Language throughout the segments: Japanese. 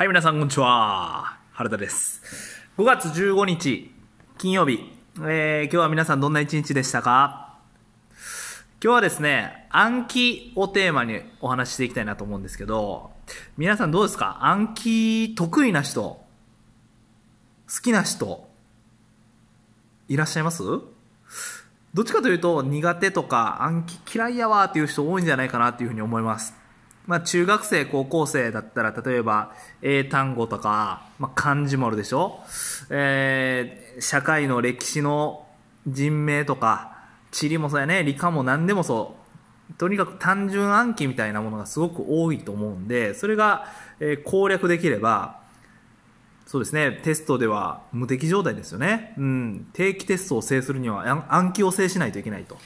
はい、皆さん、こんにちは。原田です。5月15日、金曜日。えー、今日は皆さんどんな一日でしたか今日はですね、暗記をテーマにお話ししていきたいなと思うんですけど、皆さんどうですか暗記得意な人、好きな人、いらっしゃいますどっちかというと苦手とか暗記嫌いやわっていう人多いんじゃないかなっていうふうに思います。まあ、中学生、高校生だったら、例えば、英単語とか、まあ、漢字もあるでしょえー、社会の歴史の人名とか、地理もそうやね、理科も何でもそう。とにかく単純暗記みたいなものがすごく多いと思うんで、それが、えー、攻略できれば、そうですね、テストでは無敵状態ですよね。うん、定期テストを制するには暗記を制しないといけないと。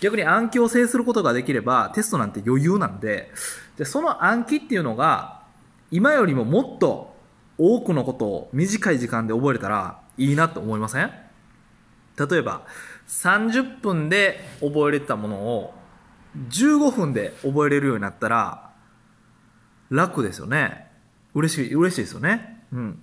逆に暗記を制することができれば、テストなんて余裕なんで、でその暗記っていうのが、今よりももっと多くのことを短い時間で覚えたらいいなと思いません例えば、30分で覚えれたものを15分で覚えれるようになったら楽ですよね。嬉しい、嬉しいですよね。うん。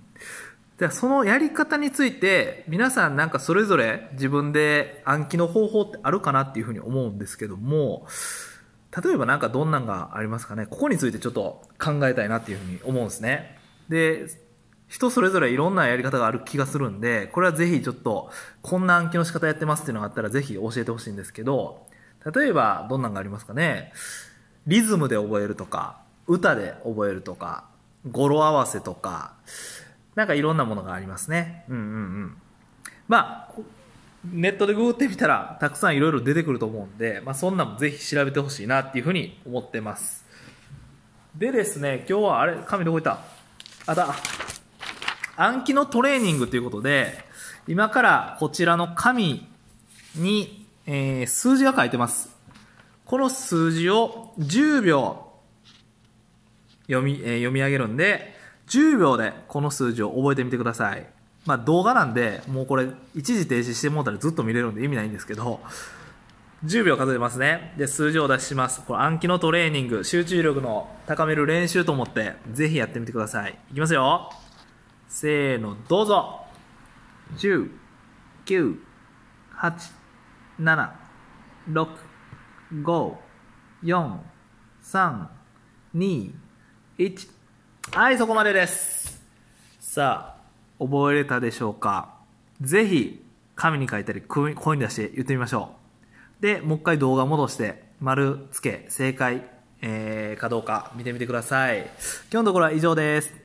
でそのやり方について皆さんなんかそれぞれ自分で暗記の方法ってあるかなっていうふうに思うんですけども例えばなんかどんなんがありますかねここについてちょっと考えたいなっていうふうに思うんですねで人それぞれいろんなやり方がある気がするんでこれはぜひちょっとこんな暗記の仕方やってますっていうのがあったらぜひ教えてほしいんですけど例えばどんなんがありますかねリズムで覚えるとか歌で覚えるとか語呂合わせとかなんかいろんなものがありますね。うんうんうん。まあ、ネットでググってみたら、たくさんいろいろ出てくると思うんで、まあ、そんなもぜひ調べてほしいなっていうふうに思ってます。でですね、今日はあれ、紙どこ行ったあだ。暗記のトレーニングということで、今からこちらの紙に、えー、数字が書いてます。この数字を10秒読み、えー、読み上げるんで、10秒でこの数字を覚えてみてください。まあ動画なんで、もうこれ一時停止してもうたらずっと見れるんで意味ないんですけど、10秒数えますね。で、数字を出します。これ暗記のトレーニング、集中力の高める練習と思って、ぜひやってみてください。いきますよ。せーの、どうぞ。10、9、8、7、6、5、4、3、2、1、はいそこまでですさあ覚えれたでしょうかぜひ紙に書いたり声に出して言ってみましょうでもう一回動画戻して丸つけ正解、えー、かどうか見てみてください今日のところは以上です